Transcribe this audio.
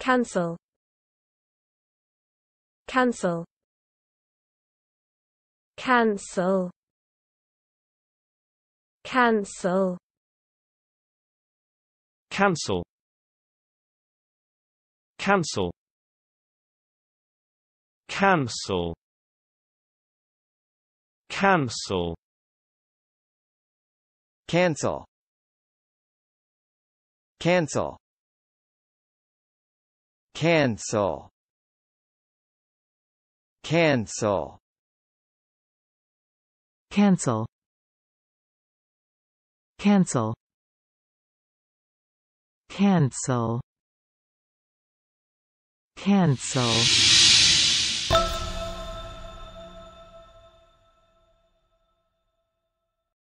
Cancel. Cancel. Cancel. Cancel. Cancel. Cancel. Cancel. Cancel. Cancel. Cancel cancel cancel cancel cancel cancel cancel